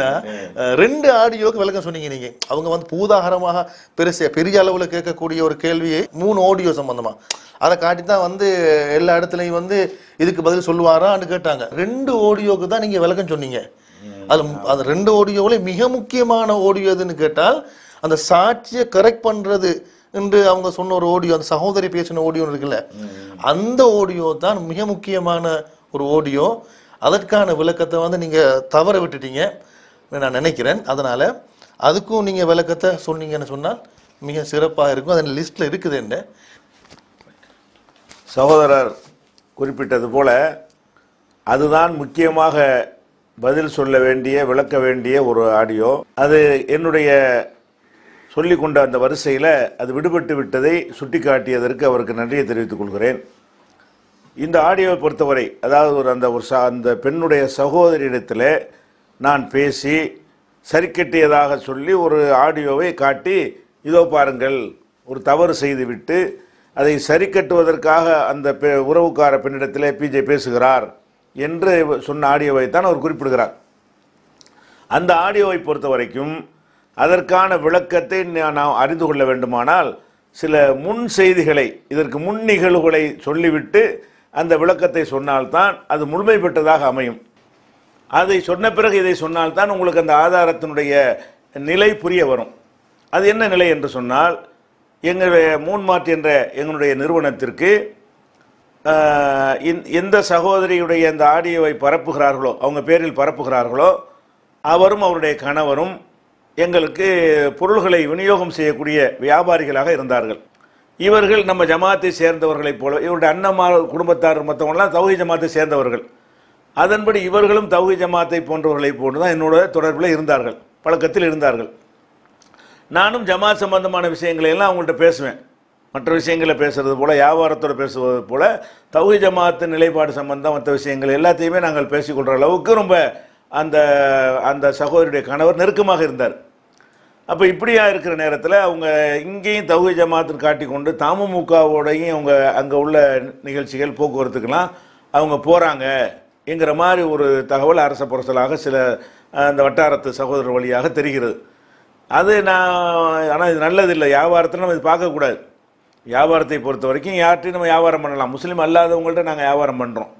பார்த்தீங்கன்னா ரெண்டு ஆடியோக்கு விளக்கம் சொன்னீங்க நீங்க அவங்க வந்து பூதாகரமாக பெருச பெரிய அளவில் கேட்கக்கூடிய ஒரு கேள்வியை மூணு ஆடியோ சம்பந்தமா அதை காட்டி தான் வந்து எல்லா இடத்துலையும் வந்து இதுக்கு பதில் சொல்லுவாரான்னு கேட்டாங்க ரெண்டு ஆடியோக்கு தான் நீங்க விளக்கம் சொன்னீங்க அது அது ரெண்டு ஆடியோவில் மிக முக்கியமான ஆடியோ எதுன்னு கேட்டால் அந்த சாட்சியை கரெக்ட் பண்றது என்று அவங்க சொன்ன ஒரு ஆடியோ அந்த சகோதரி பேசின ஆடியோ இருக்குல்ல அந்த ஆடியோ தான் மிக முக்கியமான ஒரு ஆடியோ அதற்கான விளக்கத்தை வந்து நீங்கள் தவற விட்டுட்டீங்க நான் நினைக்கிறேன் அதனால் அதுக்கும் நீங்கள் விளக்கத்தை சொன்னீங்கன்னு சொன்னால் மிக சிறப்பாக இருக்கும் அதன் லிஸ்ட்டில் இருக்குது என்ன சகோதரர் குறிப்பிட்டது போல அதுதான் முக்கியமாக பதில் சொல்ல வேண்டிய விளக்க வேண்டிய ஒரு ஆடியோ அது என்னுடைய சொல்லி கொண்ட அந்த வரிசையில் அது விடுபட்டு விட்டதை சுட்டிக்காட்டியதற்கு அவருக்கு நன்றியை தெரிவித்துக் கொள்கிறேன் இந்த ஆடியோவை பொறுத்தவரை அதாவது ஒரு அந்த ஒரு அந்த பெண்ணுடைய சகோதரியிடத்தில் நான் பேசி சரிக்கட்டியதாக சொல்லி ஒரு ஆடியோவை காட்டி இதோ பாருங்கள் ஒரு தவறு செய்துவிட்டு அதை சரி கட்டுவதற்காக அந்த பெ உறவுக்கார பெண்ணிடத்தில் பிஜே பேசுகிறார் என்று சொன்ன ஆடியோவை தான் அவர் குறிப்பிடுகிறார் அந்த ஆடியோவை பொறுத்த வரைக்கும் அதற்கான விளக்கத்தை நாம் அறிந்து கொள்ள வேண்டுமானால் சில முன் செய்திகளை இதற்கு முன் நிகழ்வுகளை சொல்லிவிட்டு அந்த விளக்கத்தை சொன்னால்தான் அது முழுமை பெற்றதாக அமையும் அதை சொன்ன பிறகு இதை சொன்னால்தான் உங்களுக்கு அந்த ஆதாரத்தினுடைய நிலை புரிய வரும் அது என்ன நிலை என்று சொன்னால் எங்களுடைய மூன்மார்ட் என்ற எங்களுடைய நிறுவனத்திற்கு எந்த சகோதரியுடைய அந்த ஆடியோவை பரப்புகிறார்களோ அவங்க பேரில் பரப்புகிறார்களோ அவரும் அவருடைய கணவரும் எங்களுக்கு பொருள்களை விநியோகம் செய்யக்கூடிய வியாபாரிகளாக இருந்தார்கள் இவர்கள் நம்ம ஜமாத்தை சேர்ந்தவர்களைப் போல இவருடைய அண்ணம்மா குடும்பத்தார் மற்றவங்களாம் தௌஹி ஜமாத்தை சேர்ந்தவர்கள் அதன்படி இவர்களும் தௌஹி ஜமாத்தை போன்றவர்களை போன்று தான் என்னோட தொடர்பில் இருந்தார்கள் பழக்கத்தில் இருந்தார்கள் நானும் ஜமாத் சம்பந்தமான விஷயங்களை எல்லாம் அவங்கள்ட்ட பேசுவேன் மற்ற விஷயங்களை பேசுகிறது போல் வியாபாரத்தோடு பேசுவது போல் தௌஹி ஜமாத்து நிலைப்பாடு சம்பந்தம் மற்ற விஷயங்கள் எல்லாத்தையுமே நாங்கள் பேசிக்கொள்கிற அளவுக்கு ரொம்ப அந்த அந்த சகோதரியுடைய கணவர் நெருக்கமாக இருந்தார் அப்போ இப்படியா இருக்கிற நேரத்தில் அவங்க இங்கேயும் ஜமாத்து ஜமாத்துன்னு காட்டிக்கொண்டு தாமுமுகவோடையும் அவங்க அங்கே உள்ள நிகழ்ச்சிகள் போக்குவரத்துக்கெல்லாம் அவங்க போகிறாங்க என்கிற மாதிரி ஒரு தகவல் அரச புரசலாக சில அந்த வட்டாரத்து சகோதரர் வழியாக தெரிகிறது அது நான் ஆனால் இது நல்லதில்லை வியாபாரத்தில் நம்ம இது பார்க்கக்கூடாது வியாபாரத்தை பொறுத்த வரைக்கும் யார்கிட்டையும் நம்ம வியாபாரம் பண்ணலாம் முஸ்லீம் அல்லாதவங்கள்ட்ட நாங்கள் வியாபாரம் பண்ணுறோம்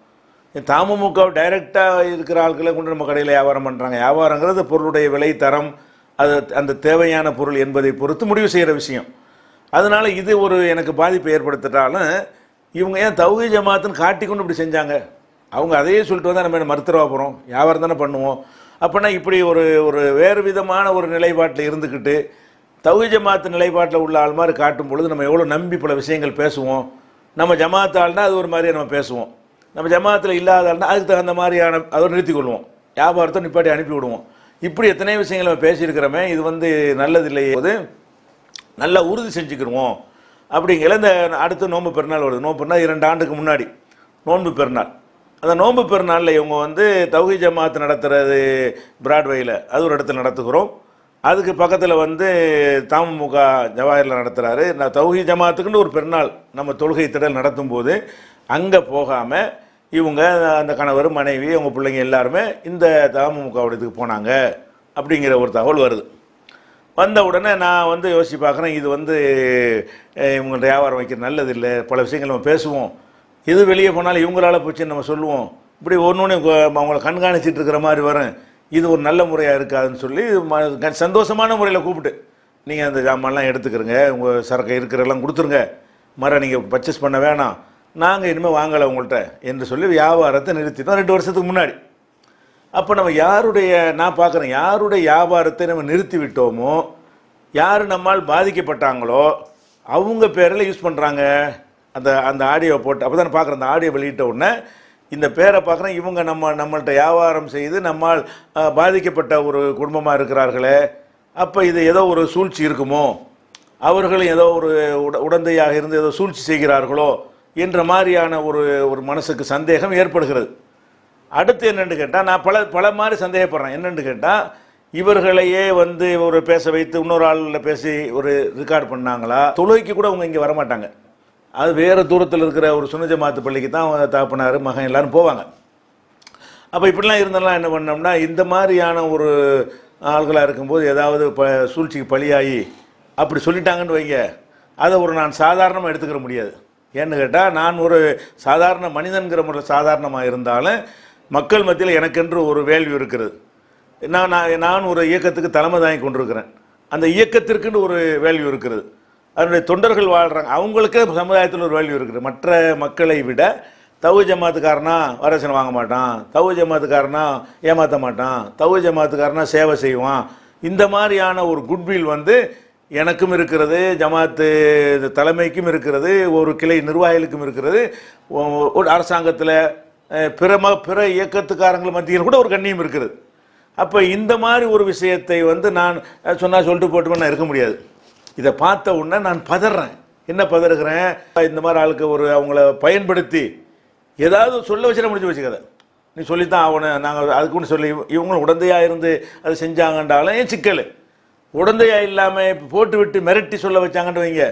தாமமுக டைரெக்டாக இருக்கிற ஆட்களை கொண்டு நம்ம கடையில் வியாபாரம் பண்ணுறாங்க வியாபாரங்கிறது பொருளுடைய விலை தரம் அது அந்த தேவையான பொருள் என்பதை பொறுத்து முடிவு செய்கிற விஷயம் அதனால் இது ஒரு எனக்கு பாதிப்பை ஏற்படுத்திட்டாலும் இவங்க ஏன் தௌஹி ஜமாத்துன்னு காட்டிக்கொண்டு இப்படி செஞ்சாங்க அவங்க அதையே சொல்லிட்டு வந்தால் நம்ம என்ன மறுத்துருவா போகிறோம் வியாபாரம் தானே பண்ணுவோம் அப்போனா இப்படி ஒரு ஒரு வேறு விதமான ஒரு நிலைப்பாட்டில் இருந்துக்கிட்டு தௌஹி ஜமாத்து நிலைப்பாட்டில் உள்ள ஆள் மாதிரி காட்டும் பொழுது நம்ம எவ்வளோ நம்பி பல விஷயங்கள் பேசுவோம் நம்ம ஜமாத் ஆள்னா அது ஒரு மாதிரியே நம்ம பேசுவோம் நம்ம ஜமாத்தில் இல்லாத ஆள்னா அதுக்கு தகுந்த மாதிரியான அதை நிறுத்திக்கொள்வோம் வியாபாரத்தை நிப்பாட்டி அனுப்பி விடுவோம் இப்படி எத்தனை விஷயங்கள் நம்ம பேசியிருக்கிறோமே இது வந்து நல்லதில்லையே போது நல்லா உறுதி செஞ்சுக்கிடுவோம் அப்படிங்கிற இந்த அடுத்து நோன்பு பெருநாள் வருது நோன்பு பெருநாள் இரண்டு ஆண்டுக்கு முன்னாடி நோன்பு பெருநாள் அந்த நோன்பு பெருநாளில் இவங்க வந்து தௌஹி ஜமாத் நடத்துகிறது பிராட்வேயில் அது ஒரு இடத்துல நடத்துகிறோம் அதுக்கு பக்கத்தில் வந்து தாமமுக ஜவாயரில் நடத்துகிறாரு நான் தௌஹி ஜமாத்துக்குன்னு ஒரு பெருநாள் நம்ம தொழுகை திடல் நடத்தும் போது அங்கே போகாமல் இவங்க அந்த கணவர் மனைவி அவங்க பிள்ளைங்க எல்லாருமே இந்த தாமமுகவுடைய போனாங்க அப்படிங்கிற ஒரு தகவல் வருது வந்த உடனே நான் வந்து யோசிச்சு பார்க்குறேன் இது வந்து இவங்க வியாபாரம் வைக்கிறது நல்லது இல்லை பல விஷயங்கள் நம்ம பேசுவோம் எது வெளியே போனாலும் இவங்களால் போச்சுன்னு நம்ம சொல்லுவோம் இப்படி ஒன்று ஒன்று அவங்கள கண்காணிச்சிட்டு இருக்கிற மாதிரி வரும் இது ஒரு நல்ல முறையாக இருக்காதுன்னு சொல்லி சந்தோஷமான முறையில் கூப்பிட்டு நீங்கள் அந்த ஜாமான்லாம் எடுத்துக்கிறங்க உங்கள் சரக்கு இருக்கிறெல்லாம் கொடுத்துருங்க மர நீங்கள் பர்ச்சேஸ் பண்ண வேணாம் நாங்கள் இனிமேல் வாங்கலை உங்கள்கிட்ட என்று சொல்லி வியாபாரத்தை நிறுத்திட்டோம் ரெண்டு வருஷத்துக்கு முன்னாடி அப்போ நம்ம யாருடைய நான் பார்க்குறேன் யாருடைய வியாபாரத்தை நம்ம நிறுத்தி விட்டோமோ யார் நம்மால் பாதிக்கப்பட்டாங்களோ அவங்க பேரில் யூஸ் பண்ணுறாங்க அந்த அந்த ஆடியோ போட்டு அப்போ தான் அந்த ஆடியோ வெளியிட்ட உடனே இந்த பேரை பார்க்குறேன் இவங்க நம்ம நம்மள்கிட்ட வியாபாரம் செய்து நம்மால் பாதிக்கப்பட்ட ஒரு குடும்பமாக இருக்கிறார்களே அப்போ இது ஏதோ ஒரு சூழ்ச்சி இருக்குமோ அவர்களும் ஏதோ ஒரு உட உடந்தையாக இருந்து ஏதோ சூழ்ச்சி செய்கிறார்களோ என்ற மாதிரியான ஒரு ஒரு மனசுக்கு சந்தேகம் ஏற்படுகிறது அடுத்து என்னென்னு கேட்டால் நான் பல பல மாதிரி சந்தேகப்படுறேன் என்னென்னு கேட்டால் இவர்களையே வந்து ஒரு பேச வைத்து இன்னொரு ஆளில் பேசி ஒரு ரெக்கார்ட் பண்ணாங்களா தொழுகைக்கு கூட அவங்க இங்கே வரமாட்டாங்க அது வேறு தூரத்தில் இருக்கிற ஒரு சுனஜ மாத்து பள்ளிக்கு தான் தாப்பினார் மகன் எல்லோரும் போவாங்க அப்போ இப்படிலாம் இருந்தாலும் என்ன பண்ணோம்னா இந்த மாதிரியான ஒரு ஆள்களாக இருக்கும்போது ஏதாவது ப சூழ்ச்சிக்கு பலியாகி அப்படி சொல்லிட்டாங்கன்னு வைங்க அதை ஒரு நான் சாதாரணமாக எடுத்துக்கிற முடியாது ஏன்னு கேட்டால் நான் ஒரு சாதாரண மனிதன்கிற முறையில் சாதாரணமாக இருந்தாலும் மக்கள் மத்தியில் எனக்கென்று ஒரு வேள்வி இருக்கிறது நான் நான் ஒரு இயக்கத்துக்கு தலைமை தாங்கி கொண்டிருக்கிறேன் அந்த இயக்கத்திற்குன்னு ஒரு வேள்வி இருக்கிறது அதனுடைய தொண்டர்கள் வாழ்கிறாங்க அவங்களுக்கே சமுதாயத்தில் ஒரு வேல்யூ இருக்குது மற்ற மக்களை விட தவு ஜமாத்துக்காரனா வரசனை வாங்க மாட்டான் தவு ஜமாத்துக்காரனா ஏமாற்ற மாட்டான் தவு ஜமாத்துக்காரனா சேவை செய்வான் இந்த மாதிரியான ஒரு குட்வில் வந்து எனக்கும் இருக்கிறது ஜமாத்து தலைமைக்கும் இருக்கிறது ஒரு கிளை நிர்வாகிகளுக்கும் இருக்கிறது ஒரு அரசாங்கத்தில் பிற ம பிற இயக்கத்துக்காரங்கள் மத்தியில் கூட ஒரு கண்ணியம் இருக்கிறது அப்போ இந்த மாதிரி ஒரு விஷயத்தை வந்து நான் சொன்னால் சொல்லிட்டு போட்டுமே நான் இருக்க முடியாது இதை பார்த்த உடனே நான் பதறேன் என்ன பதறுகிறேன் இந்த மாதிரி ஆளுக்கு ஒரு அவங்கள பயன்படுத்தி ஏதாவது சொல்ல வச்சுட முடிஞ்சு வச்சுக்கதை நீ சொல்லித்தான் அவனை நாங்கள் அதுக்குன்னு சொல்லி இவங்களும் உடந்தையாக இருந்து அதை செஞ்சாங்கன்றாலும் ஏன் சிக்கல் உடந்தையாக இல்லாமல் போட்டு விட்டு மிரட்டி சொல்ல வச்சாங்கன்ற வைங்க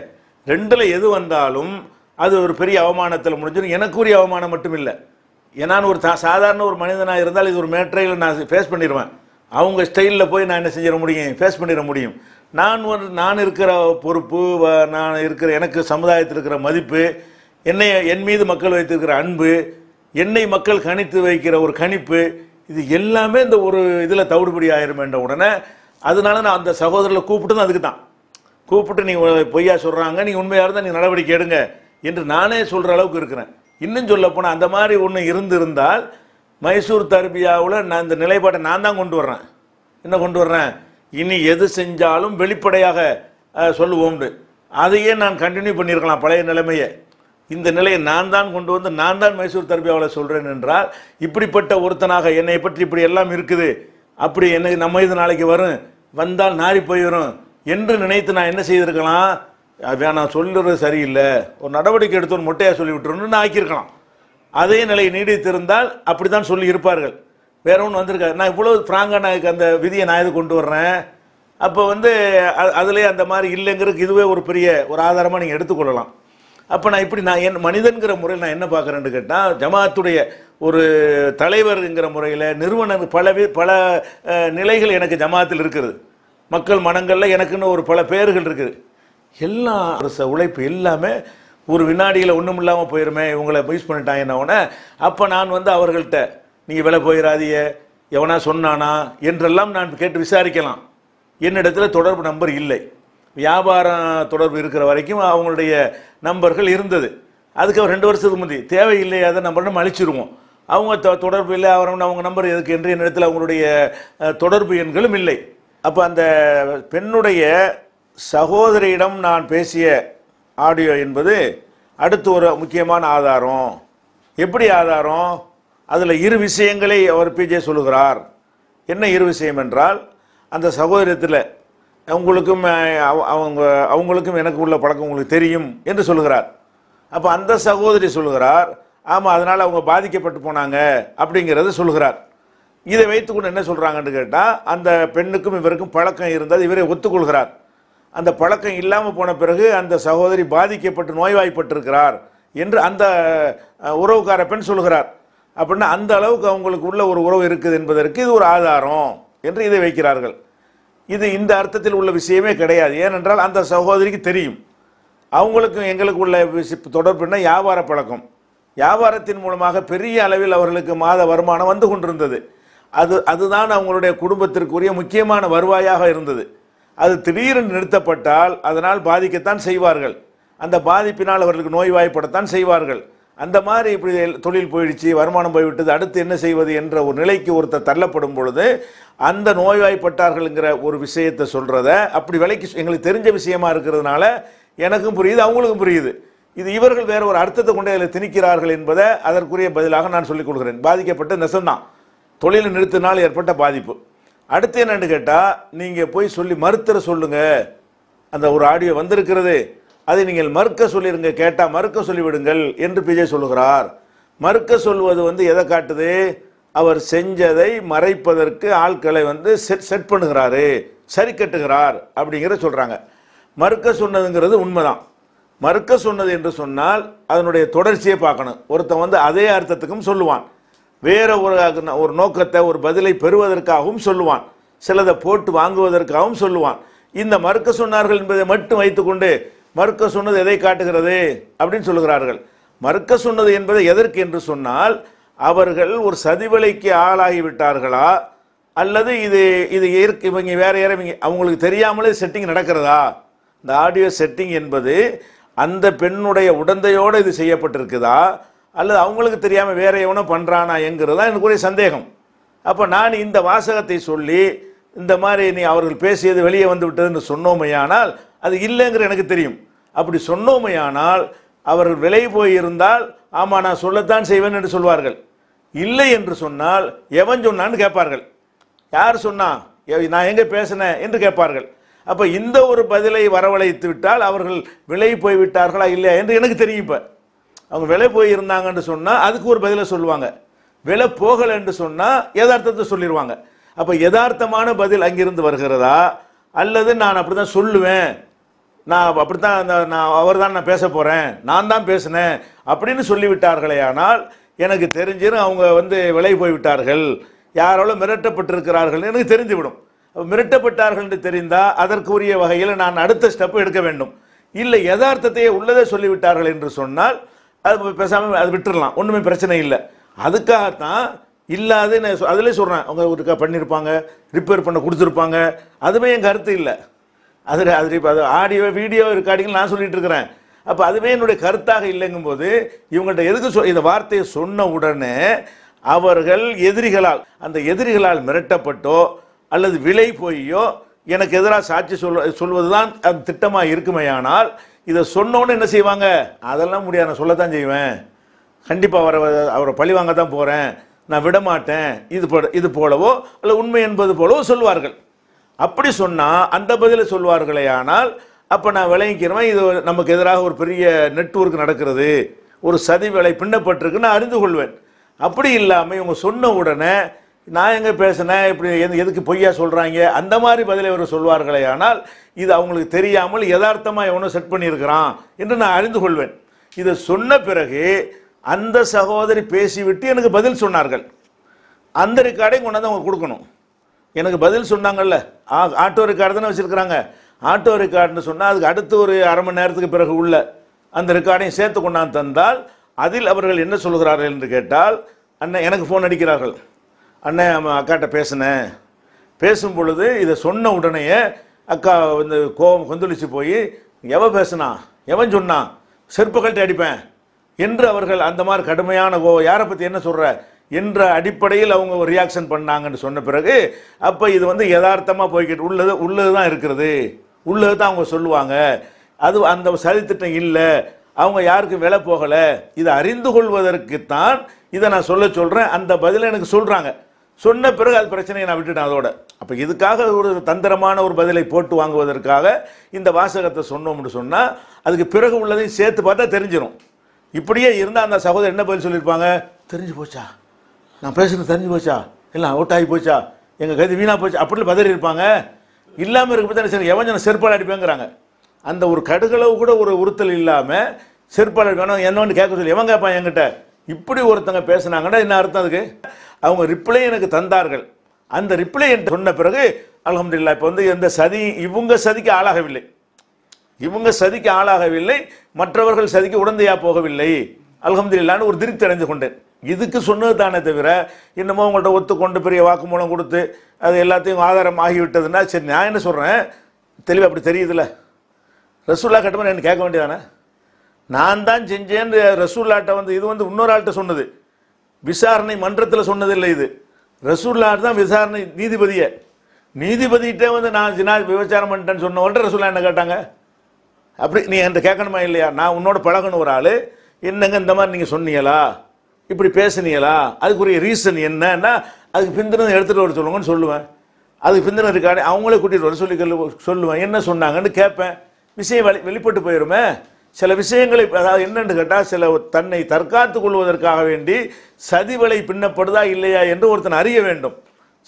ரெண்டில் எது வந்தாலும் அது ஒரு பெரிய அவமானத்தில் முடிஞ்சிடும் எனக்குரிய அவமானம் மட்டும் இல்லை நான் ஒரு சாதாரண ஒரு மனிதனாக இருந்தால் இது ஒரு மேட்ரையில் நான் ஃபேஸ் பண்ணிடுவேன் அவங்க ஸ்டைலில் போய் நான் என்ன செஞ்சிட முடியும் ஃபேஸ் பண்ணிட முடியும் நான் ஒரு நான் இருக்கிற பொறுப்பு நான் இருக்கிற எனக்கு சமுதாயத்தில் இருக்கிற மதிப்பு என்னை என் மீது மக்கள் வைத்திருக்கிற அன்பு என்னை மக்கள் கணித்து வைக்கிற ஒரு கணிப்பு இது எல்லாமே இந்த ஒரு இதில் தவிடுபடி என்ற உடனே அதனால நான் அந்த சகோதரர்களை கூப்பிட்டு அதுக்கு தான் கூப்பிட்டு நீ பொய்யா சொல்கிறாங்க நீ உண்மையாக இருந்தால் நீங்கள் நடவடிக்கை எடுங்க என்று நானே சொல்கிற அளவுக்கு இருக்கிறேன் இன்னும் சொல்லப்போனால் அந்த மாதிரி ஒன்று இருந்திருந்தால் மைசூர் தர்பியாவில் நான் இந்த நிலைப்பாட்டை நான் தான் கொண்டு வர்றேன் என்ன கொண்டு வர்றேன் இனி எது செஞ்சாலும் வெளிப்படையாக சொல்லுவோம்னு அதையே நான் கண்டினியூ பண்ணியிருக்கலாம் பழைய நிலைமையை இந்த நிலையை நான் தான் கொண்டு வந்து நான் தான் மைசூர் தர்பியாவில் சொல்கிறேன் என்றால் இப்படிப்பட்ட ஒருத்தனாக என்னை பற்றி இப்படி எல்லாம் இருக்குது அப்படி என்னை நம்ம இது நாளைக்கு வரும் வந்தால் நாரி போயிடும் என்று நினைத்து நான் என்ன செய்திருக்கலாம் வேணாம் சொல்லுறது சரியில்லை ஒரு நடவடிக்கை எடுத்தோன்னு மொட்டையாக சொல்லி விட்டுருன்னு நான் ஆக்கியிருக்கலாம் அதே நிலையை நீடித்திருந்தால் அப்படி தான் சொல்லி இருப்பார்கள் வேற ஒன்று வந்திருக்காரு நான் இவ்வளோ ஃப்ராங்காக நான் அந்த விதியை நான் இது கொண்டு வர்றேன் அப்போ வந்து அதிலே அந்த மாதிரி இல்லைங்கிறதுக்கு இதுவே ஒரு பெரிய ஒரு ஆதாரமாக நீங்கள் எடுத்துக்கொள்ளலாம் அப்போ நான் இப்படி நான் என் மனிதன்கிற முறையில் நான் என்ன பார்க்குறேன்னு கேட்டால் ஜமாத்துடைய ஒரு தலைவருங்கிற முறையில் நிறுவன பல பல நிலைகள் எனக்கு ஜமாத்தில் இருக்குது மக்கள் மனங்களில் எனக்குன்னு ஒரு பல பேர்கள் இருக்குது எல்லா அரச உழைப்பு எல்லாமே ஒரு வினாடியில் ஒன்றும் இல்லாமல் போயிருமே இவங்களை மிஸ் உடனே அப்போ நான் வந்து அவர்கள்ட்ட நீங்கள் விலை போயிடாதிய எவனா சொன்னானா என்றெல்லாம் நான் கேட்டு விசாரிக்கலாம் என்னிடத்தில் தொடர்பு நம்பர் இல்லை வியாபாரம் தொடர்பு இருக்கிற வரைக்கும் அவங்களுடைய நம்பர்கள் இருந்தது அதுக்கு அவர் ரெண்டு வருஷத்துக்கு முந்தி தேவையில்லையாத நம்பர் நம்ம அழிச்சிருவோம் அவங்க தொ தொடர்பு இல்லை அவர் அவங்க நம்பர் எதுக்கு என்று என்னிடத்தில் அவங்களுடைய தொடர்பு எண்களும் இல்லை அப்போ அந்த பெண்ணுடைய சகோதரியிடம் நான் பேசிய ஆடியோ என்பது அடுத்து ஒரு முக்கியமான ஆதாரம் எப்படி ஆதாரம் அதில் இரு விஷயங்களை அவர் பிஜே சொல்லுகிறார் என்ன இரு விஷயம் என்றால் அந்த சகோதரத்தில் அவங்களுக்கும் அவங்க அவங்களுக்கும் எனக்கு உள்ள பழக்கம் உங்களுக்கு தெரியும் என்று சொல்லுகிறார் அப்போ அந்த சகோதரி சொல்லுகிறார் ஆமாம் அதனால் அவங்க பாதிக்கப்பட்டு போனாங்க அப்படிங்கிறத சொல்லுகிறார் இதை வைத்துக்கொண்டு என்ன சொல்கிறாங்கன்னு கேட்டால் அந்த பெண்ணுக்கும் இவருக்கும் பழக்கம் இருந்தால் இவரை ஒத்துக்கொள்கிறார் அந்த பழக்கம் இல்லாமல் போன பிறகு அந்த சகோதரி பாதிக்கப்பட்டு நோய்வாய்ப்பட்டிருக்கிறார் என்று அந்த உறவுக்கார பெண் சொல்கிறார் அப்படின்னா அந்த அளவுக்கு அவங்களுக்கு உள்ள ஒரு உறவு இருக்குது என்பதற்கு இது ஒரு ஆதாரம் என்று இதை வைக்கிறார்கள் இது இந்த அர்த்தத்தில் உள்ள விஷயமே கிடையாது ஏனென்றால் அந்த சகோதரிக்கு தெரியும் அவங்களுக்கும் எங்களுக்கு உள்ள தொடர்புனா வியாபார பழக்கம் வியாபாரத்தின் மூலமாக பெரிய அளவில் அவர்களுக்கு மாத வருமானம் வந்து கொண்டிருந்தது அது அதுதான் அவங்களுடைய குடும்பத்திற்குரிய முக்கியமான வருவாயாக இருந்தது அது திடீரென்று நிறுத்தப்பட்டால் அதனால் பாதிக்கத்தான் செய்வார்கள் அந்த பாதிப்பினால் அவர்களுக்கு நோய்வாய்ப்படத்தான் செய்வார்கள் அந்த மாதிரி இப்படி தொழில் போயிடுச்சு வருமானம் போய்விட்டது அடுத்து என்ன செய்வது என்ற ஒரு நிலைக்கு ஒருத்தர் தள்ளப்படும் பொழுது அந்த நோய்வாய்ப்பட்டார்கள்ங்கிற ஒரு விஷயத்தை சொல்கிறத அப்படி விலைக்கு எங்களுக்கு தெரிஞ்ச விஷயமா இருக்கிறதுனால எனக்கும் புரியுது அவங்களுக்கும் புரியுது இது இவர்கள் வேறு ஒரு அர்த்தத்தை கொண்டு அதில் திணிக்கிறார்கள் என்பதை அதற்குரிய பதிலாக நான் சொல்லிக் கொள்கிறேன் பாதிக்கப்பட்ட நெசம்தான் தொழில் நிறுத்தினால் ஏற்பட்ட பாதிப்பு அடுத்து என்னன்னு கேட்டால் நீங்கள் போய் சொல்லி மறுத்தர சொல்லுங்கள் அந்த ஒரு ஆடியோ வந்திருக்கிறது அதை நீங்கள் மறுக்க சொல்லிடுங்க கேட்டால் மறுக்க சொல்லிவிடுங்கள் என்று பிஜே சொல்லுகிறார் மறுக்க சொல்வது வந்து எதை காட்டுது அவர் செஞ்சதை மறைப்பதற்கு ஆட்களை வந்து செட் செட் பண்ணுகிறாரு சரி கட்டுகிறார் அப்படிங்கிற சொல்கிறாங்க மறுக்க சொன்னதுங்கிறது உண்மைதான் மறுக்க சொன்னது என்று சொன்னால் அதனுடைய தொடர்ச்சியை பார்க்கணும் ஒருத்தன் வந்து அதே அர்த்தத்துக்கும் சொல்லுவான் வேற ஒரு ஒரு நோக்கத்தை ஒரு பதிலை பெறுவதற்காகவும் சொல்லுவான் சிலதை போட்டு வாங்குவதற்காகவும் சொல்லுவான் இந்த மறுக்க சொன்னார்கள் என்பதை மட்டும் வைத்துக்கொண்டு மறுக்க சொன்னது எதை காட்டுகிறது அப்படின்னு சொல்லுகிறார்கள் மறுக்க சொன்னது என்பது எதற்கு என்று சொன்னால் அவர்கள் ஒரு சதிவலைக்கு ஆளாகிவிட்டார்களா அல்லது இது இது இயற்கை இவங்க வேறு யாரும் இவங்க அவங்களுக்கு தெரியாமலே செட்டிங் நடக்கிறதா இந்த ஆடியோ செட்டிங் என்பது அந்த பெண்ணுடைய உடந்தையோடு இது செய்யப்பட்டிருக்குதா அல்லது அவங்களுக்கு தெரியாமல் வேற எவனோ பண்ணுறானா என்கிறது தான் எனக்குரிய சந்தேகம் அப்போ நான் இந்த வாசகத்தை சொல்லி இந்த மாதிரி நீ அவர்கள் பேசியது வெளியே வந்து விட்டதுன்னு சொன்னோமையானால் அது இல்லைங்கிற எனக்கு தெரியும் அப்படி சொன்னோமையானால் அவர்கள் விலை போயிருந்தால் ஆமாம் நான் சொல்லத்தான் செய்வேன் என்று சொல்வார்கள் இல்லை என்று சொன்னால் எவன் சொன்னான்னு கேட்பார்கள் யார் சொன்னா நான் எங்கே பேசினேன் என்று கேட்பார்கள் அப்போ இந்த ஒரு பதிலை வரவழைத்து விட்டால் அவர்கள் விலை போய்விட்டார்களா இல்லையா என்று எனக்கு தெரியும் இப்போ அவங்க விலை போயிருந்தாங்கன்னு சொன்னால் அதுக்கு ஒரு பதிலை சொல்லுவாங்க விலை போகலைன்னு சொன்னால் யதார்த்தத்தை சொல்லிடுவாங்க அப்போ யதார்த்தமான பதில் அங்கிருந்து வருகிறதா அல்லது நான் அப்படி தான் சொல்லுவேன் நான் அப்படி தான் நான் அவர் தான் நான் பேச போகிறேன் நான் தான் பேசினேன் அப்படின்னு சொல்லிவிட்டார்களே ஆனால் எனக்கு தெரிஞ்சிடும் அவங்க வந்து விலை போய்விட்டார்கள் யாரோ மிரட்டப்பட்டிருக்கிறார்கள் எனக்கு தெரிந்துவிடும் மிரட்டப்பட்டார்கள் என்று தெரிந்தால் அதற்குரிய வகையில் நான் அடுத்த ஸ்டெப் எடுக்க வேண்டும் இல்லை யதார்த்தத்தையே உள்ளதே சொல்லிவிட்டார்கள் என்று சொன்னால் அது பேசாமல் அது விட்டுடலாம் ஒன்றுமே பிரச்சனை இல்லை அதுக்காகத்தான் இல்லாத நான் அதிலே சொல்கிறேன் அவங்க ஒரு பண்ணியிருப்பாங்க ரிப்பேர் பண்ண கொடுத்துருப்பாங்க அதுவே என் கருத்து இல்லை அது அது இப்போ அது ஆடியோ வீடியோ ரெக்கார்டிங் நான் சொல்லிட்டு இருக்கிறேன் அப்போ அதுவே என்னுடைய கருத்தாக இல்லைங்கும் போது இவங்கள்ட்ட எதுக்கு சொ இந்த வார்த்தையை சொன்ன உடனே அவர்கள் எதிரிகளால் அந்த எதிரிகளால் மிரட்டப்பட்டோ அல்லது விலை போயோ எனக்கு எதிராக சாட்சி சொல் சொல்வது தான் அந்த திட்டமாக இருக்குமேயானால் இதை சொன்னோன்னு என்ன செய்வாங்க அதெல்லாம் முடியாது நான் சொல்லத்தான் செய்வேன் கண்டிப்பாக வர அவரை பழி வாங்க தான் போகிறேன் நான் விடமாட்டேன் இது போ இது போலவோ இல்லை உண்மை என்பது போலவோ சொல்வார்கள் அப்படி சொன்னால் அந்த பதிலை சொல்வார்களே ஆனால் அப்போ நான் விளங்கிக்கிறவன் இது நமக்கு எதிராக ஒரு பெரிய நெட்ஒர்க் நடக்கிறது ஒரு சதி விலை பின்னப்பட்டிருக்குன்னு அறிந்து கொள்வேன் அப்படி இல்லாமல் இவங்க சொன்ன உடனே நான் எங்கே பேசினேன் இப்படி எதுக்கு பொய்யா சொல்கிறாங்க அந்த மாதிரி பதிலை இவர் சொல்வார்களே ஆனால் இது அவங்களுக்கு தெரியாமல் யதார்த்தமாக எவனோ செட் பண்ணியிருக்கிறான் என்று நான் அறிந்து கொள்வேன் இதை சொன்ன பிறகு அந்த சகோதரி பேசிவிட்டு எனக்கு பதில் சொன்னார்கள் அந்த ரெக்கார்டையும் கொண்டாந்து அவங்க கொடுக்கணும் எனக்கு பதில் சொன்னாங்கல்ல ஆட்டோ ரெக்கார்டு தானே வச்சுருக்குறாங்க ஆட்டோ ரெக்கார்டுன்னு சொன்னால் அதுக்கு அடுத்து ஒரு அரை மணி நேரத்துக்கு பிறகு உள்ள அந்த ரெக்கார்டையும் சேர்த்து கொண்டாந்து தந்தால் அதில் அவர்கள் என்ன சொல்கிறார்கள் என்று கேட்டால் அண்ணன் எனக்கு ஃபோன் அடிக்கிறார்கள் அண்ணன் அவன் அக்காட்ட பேசினேன் பேசும் பொழுது இதை சொன்ன உடனேயே அக்கா இந்த கோபம் கொந்தளிச்சு போய் எவன் பேசுனான் எவன் சொன்னான் செருப்புகள்கிட்ட அடிப்பேன் என்று அவர்கள் அந்த மாதிரி கடுமையான கோவம் யாரை பற்றி என்ன சொல்கிற என்ற அடிப்படையில் அவங்க ஒரு ரியாக்ஷன் பண்ணாங்கன்னு சொன்ன பிறகு அப்போ இது வந்து யதார்த்தமாக போய்கிட்டு உள்ளது உள்ளது தான் இருக்கிறது உள்ளது தான் அவங்க சொல்லுவாங்க அது அந்த சதித்திட்டம் இல்லை அவங்க யாருக்கும் விலை போகலை இதை அறிந்து கொள்வதற்குத்தான் இதை நான் சொல்ல சொல்கிறேன் அந்த பதிலை எனக்கு சொல்கிறாங்க சொன்ன பிறகு அது பிரச்சனையை நான் விட்டுட்டேன் அதோட அப்போ இதுக்காக ஒரு தந்திரமான ஒரு பதிலை போட்டு வாங்குவதற்காக இந்த வாசகத்தை சொன்னோம்னு சொன்னால் அதுக்கு பிறகு உள்ளதையும் சேர்த்து பார்த்தா தெரிஞ்சிடும் இப்படியே இருந்தால் அந்த சகோதரர் என்ன பதில் சொல்லியிருப்பாங்க தெரிஞ்சு போச்சா நான் பேசுகிறது தெரிஞ்சு போச்சா இல்லை அவுட் ஆகி போச்சா எங்கள் கைது வீணாக போச்சு அப்படின்னு பதறி இருப்பாங்க இல்லாமல் இருக்க பார்த்தா சரி எவஞ்சனை செருப்பால் அடிப்பேங்கிறாங்க அந்த ஒரு கடுகளவு கூட ஒரு உறுத்தல் இல்லாமல் செருப்பால் வேணும் என்னன்னு கேட்க சொல்லி எவன் கேட்பான் என்கிட்ட இப்படி ஒருத்தங்க பேசுனாங்கன்னா என்ன அர்த்தம் அதுக்கு அவங்க ரிப்ளை எனக்கு தந்தார்கள் அந்த ரிப்ளை என்று சொன்ன பிறகு அலமதுல்லா இப்போ வந்து எந்த சதி இவங்க சதிக்கு ஆளாகவில்லை இவங்க சதிக்கு ஆளாகவில்லை மற்றவர்கள் சதிக்கு உடந்தையாக போகவில்லை அலமதுல்லான்னு ஒரு திருப்தி அடைந்து கொண்டேன் இதுக்கு சொன்னது தானே தவிர இன்னமும் உங்கள்கிட்ட ஒத்துக்கொண்டு பெரிய வாக்குமூலம் கொடுத்து அது எல்லாத்தையும் ஆதாரம் ஆகிவிட்டதுன்னா சரி நான் என்ன சொல்கிறேன் தெளிவாக அப்படி தெரியுதுல்ல ரசூல்லா கட்டமாக என்ன கேட்க வேண்டியதானே நான் தான் செஞ்சேன்னு ரசூல்லாட்ட வந்து இது வந்து இன்னொரு ஆள்கிட்ட சொன்னது விசாரணை மன்றத்தில் சொன்னதில்லை இது ரசூல்லா தான் விசாரணை நீதிபதியை நீதிபதிகிட்டே வந்து நான் ஜினா விபச்சாரம் பண்ணிட்டேன்னு சொன்னவன்ட்டு ரசூல்லா என்ன கேட்டாங்க அப்படி நீ என்கிட்ட கேட்கணுமா இல்லையா நான் உன்னோட பழகணும் ஒரு ஆள் என்னங்க இந்த மாதிரி நீங்கள் சொன்னீங்களா இப்படி பேசுனீங்களா அதுக்குரிய ரீசன் என்னன்னா அதுக்கு பிந்தினதை எடுத்துகிட்டு வர சொல்லுங்கன்னு சொல்லுவேன் அதுக்கு பிந்தின இருக்கானே அவங்களே கூட்டிகிட்டு வர சொல்லி சொல்லுவேன் என்ன சொன்னாங்கன்னு கேட்பேன் விஷயம் வெளி வெளிப்பட்டு போயிடுமே சில விஷயங்களை அதாவது என்னென்று கேட்டால் சில தன்னை தற்காத்து கொள்வதற்காக வேண்டி சதிவலை பின்னப்படுதா இல்லையா என்று ஒருத்தன் அறிய வேண்டும்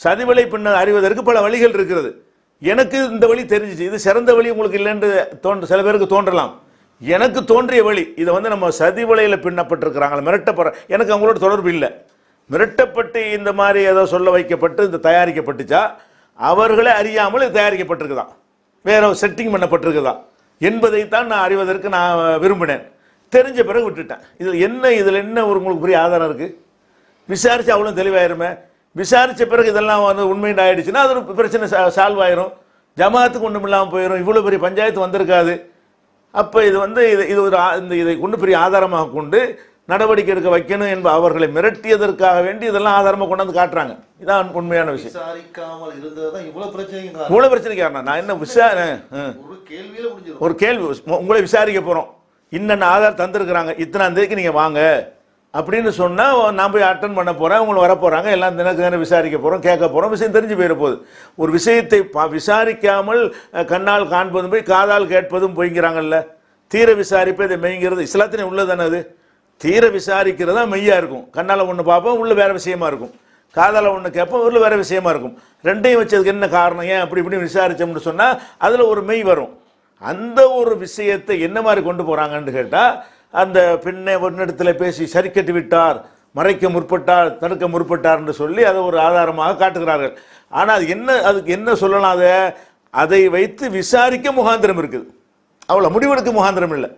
சதிவலை பின்ன அறிவதற்கு பல வழிகள் இருக்கிறது எனக்கு இந்த வழி தெரிஞ்சிச்சு இது சிறந்த வழி உங்களுக்கு இல்லைன்னு தோன்று சில பேருக்கு தோன்றலாம் எனக்கு தோன்றிய வழி இதை வந்து நம்ம சதிவலையில் பின்னப்பட்டிருக்கிறாங்களே மிரட்டப்படுற எனக்கு அவங்களோட தொடர்பு இல்லை மிரட்டப்பட்டு இந்த மாதிரி ஏதோ சொல்ல வைக்கப்பட்டு இந்த தயாரிக்கப்பட்டுச்சா அவர்களே அறியாமல் இது தயாரிக்கப்பட்டிருக்குதான் வேற செட்டிங் பண்ணப்பட்டிருக்குதான் என்பதைத்தான் நான் அறிவதற்கு நான் விரும்பினேன் தெரிஞ்ச பிறகு விட்டுட்டேன் இதில் என்ன இதில் என்ன ஒரு உங்களுக்கு பெரிய ஆதாரம் இருக்குது விசாரித்து அவ்வளோ தெளிவாயிருமே விசாரித்த பிறகு இதெல்லாம் வந்து உண்மை ஆகிடுச்சுன்னா அது ஒரு பிரச்சனை சால்வ் ஆயிரும் ஜமாத்துக்கு ஒன்றும் இல்லாமல் போயிடும் இவ்வளோ பெரிய பஞ்சாயத்து வந்திருக்காது அப்போ இது வந்து இது இது ஒரு இந்த இதை கொண்டு பெரிய ஆதாரமாக கொண்டு நடவடிக்கை எடுக்க வைக்கணும் என்பது அவர்களை மிரட்டியதற்காக வேண்டி இதெல்லாம் ஆதாரமாக கொண்டாந்து காட்டுறாங்க இதான் உண்மையான விஷயம் விசாரிக்காமல் பிரச்சனை இவ்வளவு பிரச்சனைக்கு காரணம் நான் என்ன விசார ஒரு கேள்வி உங்களை விசாரிக்க போகிறோம் இன்னென்ன ஆதார் தந்திருக்கிறாங்க இத்தனாம் தேதிக்கு நீங்கள் வாங்க அப்படின்னு சொன்னால் நான் போய் அட்டன் பண்ண போகிறேன் உங்களை வர போகிறாங்க எல்லாம் தினக்கு தினம் விசாரிக்க போகிறோம் கேட்க போகிறோம் விஷயம் தெரிஞ்சு போயிட போகுது ஒரு விஷயத்தை பா விசாரிக்காமல் கண்ணால் காண்பதும் போய் காதால் கேட்பதும் போய்ங்கிறாங்கல்ல தீர விசாரிப்பு இதை மெய்ங்கிறது இஸ்லாத்தினே உள்ளதானே அது தீர விசாரிக்கிறதா மெய்யாக இருக்கும் கண்ணால் ஒன்று பார்ப்போம் உள்ளே வேறு விஷயமா இருக்கும் காதால் ஒன்று கேட்போம் உள்ளே வேறு விஷயமா இருக்கும் ரெண்டையும் வச்சதுக்கு என்ன காரணம் ஏன் அப்படி இப்படி விசாரித்தோம்னு சொன்னால் அதில் ஒரு மெய் வரும் அந்த ஒரு விஷயத்தை என்ன மாதிரி கொண்டு போகிறாங்கன்னு கேட்டால் அந்த பெண்ணை ஒன்னிடத்தில் பேசி சரி கட்டி விட்டார் மறைக்க முற்பட்டார் தடுக்க முற்பட்டார் என்று சொல்லி அதை ஒரு ஆதாரமாக காட்டுகிறார்கள் ஆனால் அது என்ன அதுக்கு என்ன சொல்லலாம் அதை அதை வைத்து விசாரிக்க முகாந்திரம் இருக்குது அவ்வளோ முடிவெடுக்க முகாந்திரம் இல்லை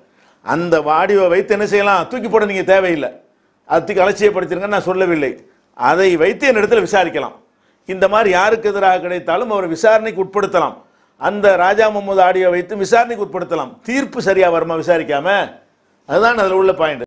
அந்த வாடிவை வைத்து என்ன செய்யலாம் தூக்கி போட நீங்கள் தேவையில்லை அதுக்கு அலட்சியப்படுத்திருங்கன்னு நான் சொல்லவில்லை அதை வைத்து என் இடத்துல விசாரிக்கலாம் இந்த மாதிரி யாருக்கு எதிராக கிடைத்தாலும் அவர் விசாரணைக்கு உட்படுத்தலாம் அந்த ராஜா முகமது ஆடியோ வைத்து விசாரணைக்கு உட்படுத்தலாம் தீர்ப்பு சரியாக வருமா விசாரிக்காம அதுதான் அதில் உள்ள பாயிண்ட்